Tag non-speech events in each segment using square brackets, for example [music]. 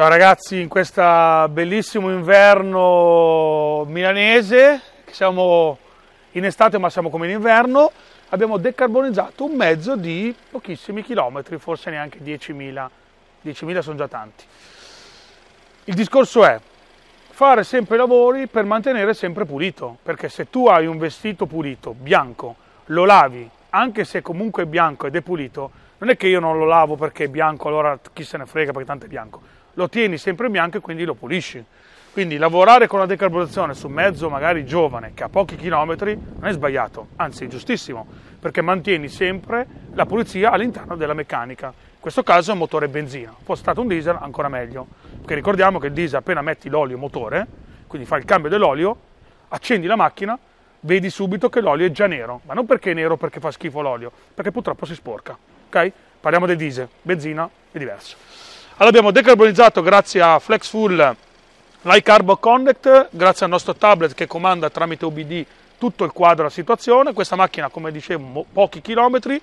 Ciao ragazzi, in questo bellissimo inverno milanese, siamo in estate ma siamo come in inverno, abbiamo decarbonizzato un mezzo di pochissimi chilometri, forse neanche 10.000, 10.000 sono già tanti. Il discorso è fare sempre lavori per mantenere sempre pulito, perché se tu hai un vestito pulito, bianco, lo lavi, anche se comunque è bianco ed è pulito, non è che io non lo lavo perché è bianco, allora chi se ne frega perché tanto è bianco lo tieni sempre bianco e quindi lo pulisci. Quindi lavorare con la decarbonizzazione su un mezzo magari giovane che ha pochi chilometri non è sbagliato, anzi è giustissimo, perché mantieni sempre la pulizia all'interno della meccanica. In questo caso è un motore benzina, fosse stato un diesel ancora meglio, perché ricordiamo che il diesel appena metti l'olio motore, quindi fai il cambio dell'olio, accendi la macchina, vedi subito che l'olio è già nero, ma non perché è nero perché fa schifo l'olio, perché purtroppo si sporca, ok? Parliamo del diesel, benzina è diverso. Allora abbiamo decarbonizzato grazie a FlexFull l'iCarbo Connect, grazie al nostro tablet che comanda tramite UBD tutto il quadro della situazione. Questa macchina, come dicevo, pochi chilometri.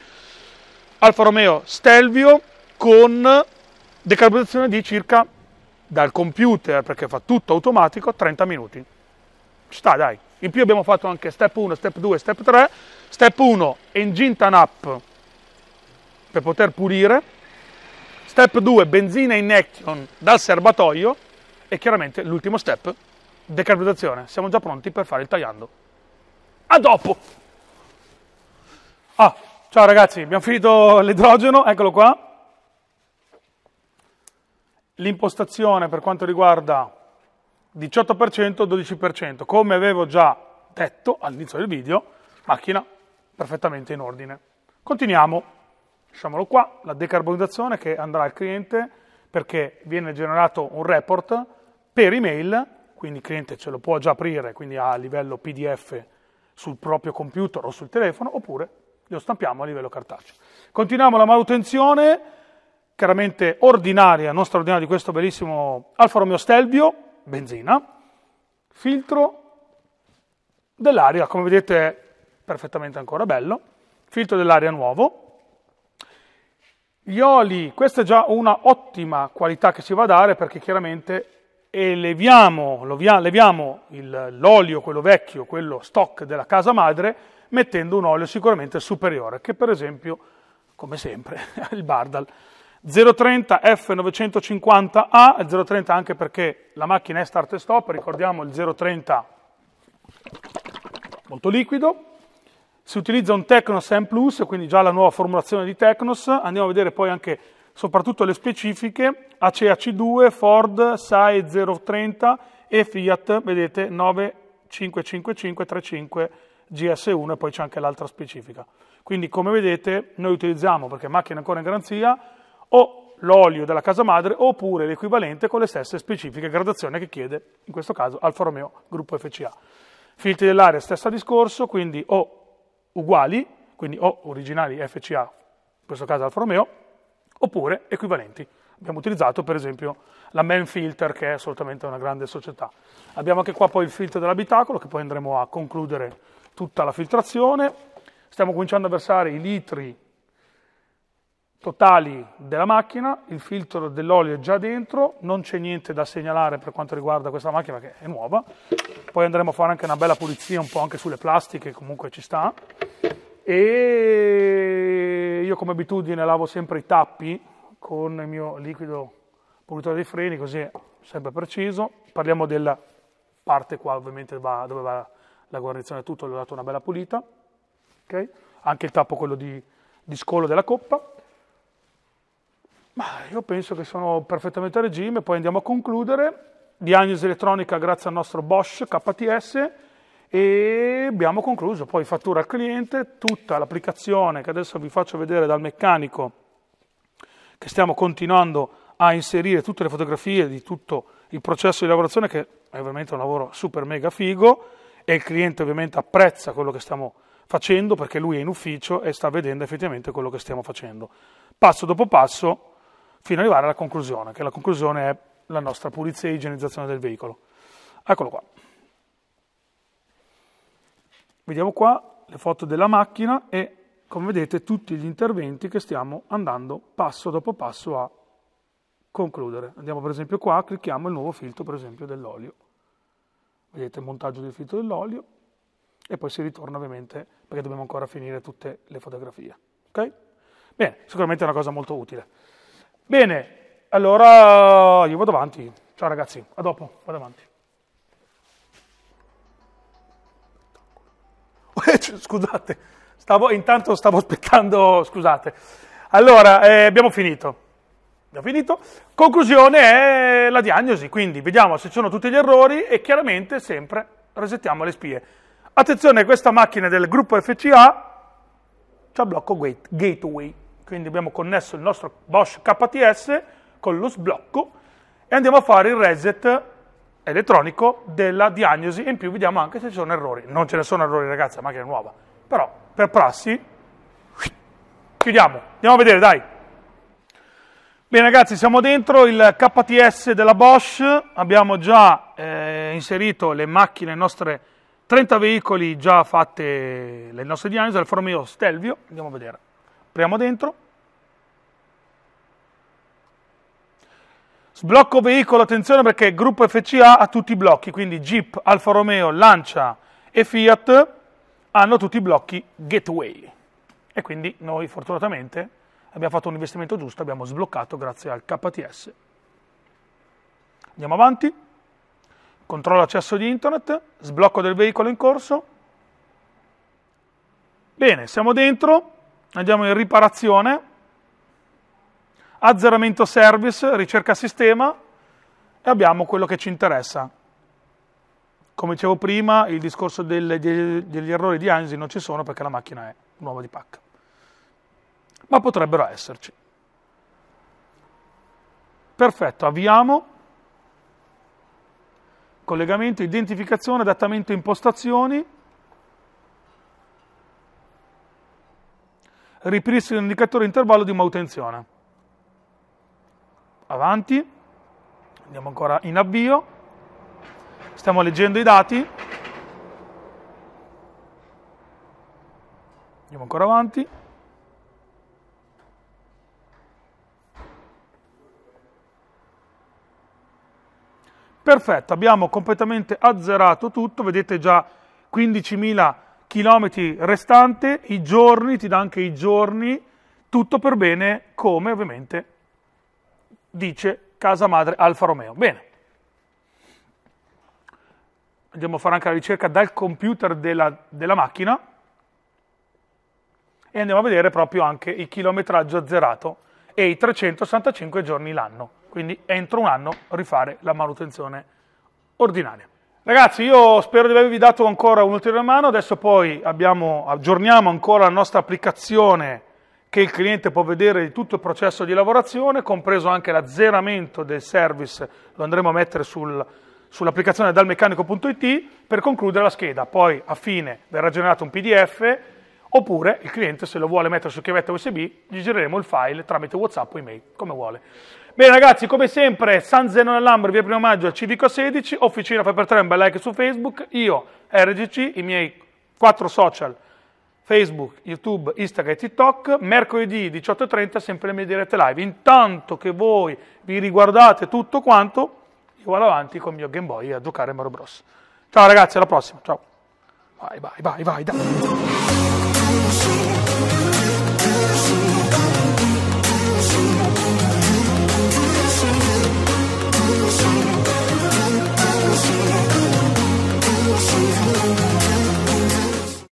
Alfa Romeo Stelvio con decarbonizzazione di circa dal computer, perché fa tutto automatico, 30 minuti. Ci Sta dai. In più abbiamo fatto anche step 1, step 2, step 3. Step 1, engine tan up per poter pulire Step 2, benzina in injection dal serbatoio e chiaramente l'ultimo step, decarbonizzazione. Siamo già pronti per fare il tagliando. A dopo! Ah, ciao ragazzi, abbiamo finito l'idrogeno, eccolo qua. L'impostazione per quanto riguarda 18%, 12%, come avevo già detto all'inizio del video, macchina perfettamente in ordine. Continuiamo lasciamolo qua, la decarbonizzazione che andrà al cliente perché viene generato un report per email, quindi il cliente ce lo può già aprire, quindi a livello PDF sul proprio computer o sul telefono, oppure lo stampiamo a livello cartaceo. Continuiamo la manutenzione, chiaramente ordinaria, non straordinaria, di questo bellissimo Alfa Romeo Stelvio, benzina, filtro dell'aria, come vedete è perfettamente ancora bello, filtro dell'aria nuovo, gli oli, questa è già una ottima qualità che ci va a dare perché chiaramente eleviamo, leviamo il, l'olio, quello vecchio, quello stock della casa madre, mettendo un olio sicuramente superiore, che per esempio, come sempre, [laughs] il Bardal 030 F950A, 030 anche perché la macchina è start e stop, ricordiamo il 030 molto liquido, si utilizza un Tecnos M+, quindi già la nuova formulazione di Tecnos, andiamo a vedere poi anche soprattutto le specifiche, ACH2, Ford, SAE 030 e Fiat, vedete, 955535 GS1 e poi c'è anche l'altra specifica. Quindi come vedete noi utilizziamo, perché macchina ancora in garanzia, o l'olio della casa madre oppure l'equivalente con le stesse specifiche gradazioni che chiede in questo caso Alfa Romeo Gruppo FCA. Filtri dell'aria, stesso discorso, quindi o uguali, quindi o originali FCA, in questo caso Alfa Romeo, oppure equivalenti. Abbiamo utilizzato per esempio la Man Filter che è assolutamente una grande società. Abbiamo anche qua poi il filtro dell'abitacolo che poi andremo a concludere tutta la filtrazione. Stiamo cominciando a versare i litri totali della macchina, il filtro dell'olio è già dentro, non c'è niente da segnalare per quanto riguarda questa macchina che è nuova, poi andremo a fare anche una bella pulizia un po' anche sulle plastiche, comunque ci sta, e io come abitudine lavo sempre i tappi con il mio liquido pulitore dei freni, così è sempre preciso, parliamo della parte qua ovviamente va, dove va la guarnizione tutto, l'ho dato una bella pulita, okay? anche il tappo quello di, di scolo della coppa, ma io penso che sono perfettamente a regime, poi andiamo a concludere. Diagnosi elettronica grazie al nostro Bosch KTS e abbiamo concluso. Poi fattura al cliente, tutta l'applicazione che adesso vi faccio vedere dal meccanico che stiamo continuando a inserire tutte le fotografie di tutto il processo di lavorazione che è ovviamente un lavoro super mega figo e il cliente ovviamente apprezza quello che stiamo facendo perché lui è in ufficio e sta vedendo effettivamente quello che stiamo facendo. Passo dopo passo fino ad arrivare alla conclusione, che la conclusione è la nostra pulizia e igienizzazione del veicolo. Eccolo qua. Vediamo qua le foto della macchina e come vedete tutti gli interventi che stiamo andando passo dopo passo a concludere. Andiamo per esempio qua, clicchiamo il nuovo filtro per esempio dell'olio. Vedete il montaggio del filtro dell'olio e poi si ritorna ovviamente perché dobbiamo ancora finire tutte le fotografie. Ok? Bene, sicuramente è una cosa molto utile. Bene, allora io vado avanti. Ciao ragazzi, a dopo, vado avanti. [laughs] Cioè, scusate, stavo, intanto stavo aspettando, scusate. Allora, eh, abbiamo finito. Abbiamo finito. Conclusione è la diagnosi, quindi vediamo se ci sono tutti gli errori e chiaramente sempre resettiamo le spie. Attenzione, questa macchina del gruppo FCA ha blocco gate, gateway quindi abbiamo connesso il nostro Bosch KTS con lo sblocco e andiamo a fare il reset elettronico della diagnosi e in più vediamo anche se ci sono errori. Non ce ne sono errori ragazzi, la macchina è nuova, però per prassi chiudiamo, andiamo a vedere dai. Bene ragazzi, siamo dentro il KTS della Bosch, abbiamo già eh, inserito le macchine, le nostre 30 veicoli già fatte, le nostre diagnosi, al Formio Stelvio, andiamo a vedere. Proviamo dentro. Sblocco veicolo, attenzione perché gruppo FCA ha tutti i blocchi, quindi Jeep, Alfa Romeo, Lancia e Fiat hanno tutti i blocchi gateway. E quindi noi fortunatamente abbiamo fatto un investimento giusto, abbiamo sbloccato grazie al KTS. Andiamo avanti, controllo accesso di internet, sblocco del veicolo in corso. Bene, siamo dentro, andiamo in riparazione, azzeramento service, ricerca sistema e abbiamo quello che ci interessa. Come dicevo prima, il discorso delle, degli errori di ANSI non ci sono perché la macchina è nuova di pacca, ma potrebbero esserci. Perfetto, avviamo. Collegamento, identificazione, adattamento impostazioni ripristino l'indicatore intervallo di manutenzione. Avanti, andiamo ancora in avvio, stiamo leggendo i dati, andiamo ancora avanti. Perfetto, abbiamo completamente azzerato tutto, vedete già 15.000 chilometri restante, i giorni, ti dà anche i giorni, tutto per bene come ovviamente dice casa madre Alfa Romeo. Bene. Andiamo a fare anche la ricerca dal computer della, della macchina e andiamo a vedere proprio anche il chilometraggio azzerato e i 365 giorni l'anno. Quindi entro un anno rifare la manutenzione ordinaria. Ragazzi, io spero di avervi dato ancora un'ulteriore mano, adesso poi abbiamo, aggiorniamo ancora la nostra applicazione che il cliente può vedere di tutto il processo di lavorazione, compreso anche l'azzeramento del service, lo andremo a mettere sul, sull'applicazione dalmeccanico.it per concludere la scheda. Poi a fine verrà generato un PDF Oppure il cliente, se lo vuole mettere su chiavetta USB, gli gireremo il file tramite WhatsApp o email, come vuole. Bene ragazzi, come sempre, San Zeno nell'Ambro, via 1 maggio, Civico 16, Officina 3 un bel like su Facebook, io, RGC, i miei quattro social, Facebook, YouTube, Instagram e TikTok, mercoledì 18.30 sempre le mie dirette live. Intanto che voi vi riguardate tutto quanto, io vado avanti con il mio Game Boy a giocare a Mario Bros. Ciao ragazzi, alla prossima, ciao. Vai, vai, vai, vai, dai.